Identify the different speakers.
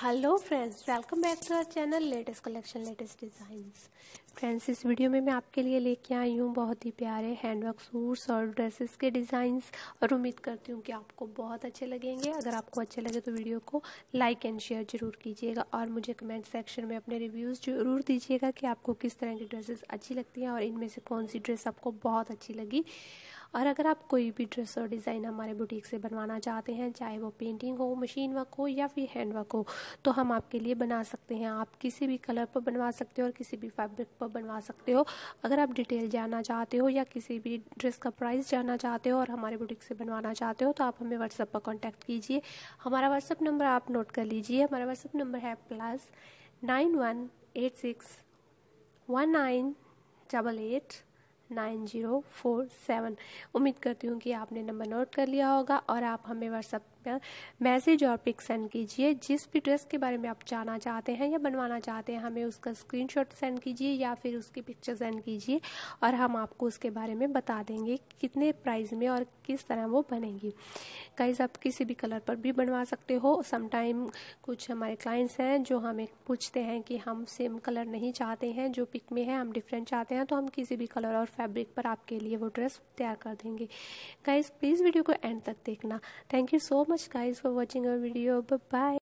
Speaker 1: hello friends welcome back to our channel latest collection latest designs friends इस video में मैं आपके लिए लेके आई हूँ बहुत ही प्यारे हैंडवर्क सूट्स और ड्रेसेस के डिज़ाइंस और उम्मीद करती हूँ कि आपको बहुत अच्छे लगेंगे अगर आपको अच्छे लगे तो वीडियो को लाइक एंड शेयर जरूर कीजिएगा और मुझे कमेंट सेक्शन में अपने रिव्यूज़ जरूर दीजिएगा कि आपको किस तरह की ड्रेसेस अच्छी लगती हैं और इनमें से कौन सी ड्रेस आपको बहुत अच्छी लगी और अगर आप कोई भी ड्रेस और डिज़ाइन हमारे बुटीक से बनवाना चाहते हैं चाहे वो पेंटिंग हो मशीन वर्क हो या फिर हैंड वर्क हो तो हम आपके लिए बना सकते हैं आप किसी भी कलर पर बनवा सकते हो और किसी भी फैब्रिक पर बनवा सकते हो अगर आप डिटेल जानना चाहते हो या किसी भी ड्रेस का प्राइस जानना चाहते हो और हमारे बुटीक से बनवाना चाहते हो तो आप हमें व्हाट्सएप पर कॉन्टैक्ट कीजिए हमारा व्हाट्सअप नंबर आप नोट कर लीजिए हमारा व्हाट्सअप नंबर है plus nine one eight six one nine double eight nine zero four seven उम्मीद करती हूँ कि आपने नंबर नोट कर लिया होगा और आप हमें व्हाट्सअप पर मैसेज और पिक सेंड कीजिए जिस भी ड्रेस के बारे में आप जाना चाहते हैं या बनवाना चाहते हैं हमें उसका स्क्रीनशॉट सेंड कीजिए या फिर उसकी पिक्चर सेंड कीजिए और हम आपको उसके बारे में बता देंगे कितने प्राइस में और किस तरह वो बनेगी गाइज आप किसी भी कलर पर भी बनवा सकते हो समटाइम कुछ हमारे क्लाइंट्स हैं जो हमें पूछते हैं कि हम सेम कलर नहीं चाहते हैं जो पिक में है हम डिफरेंट चाहते हैं तो हम किसी भी कलर और फैब्रिक पर आपके लिए वो ड्रेस तैयार कर देंगे गाइज प्लीज़ वीडियो को एंड तक देखना thank you so much guys for watching our video bye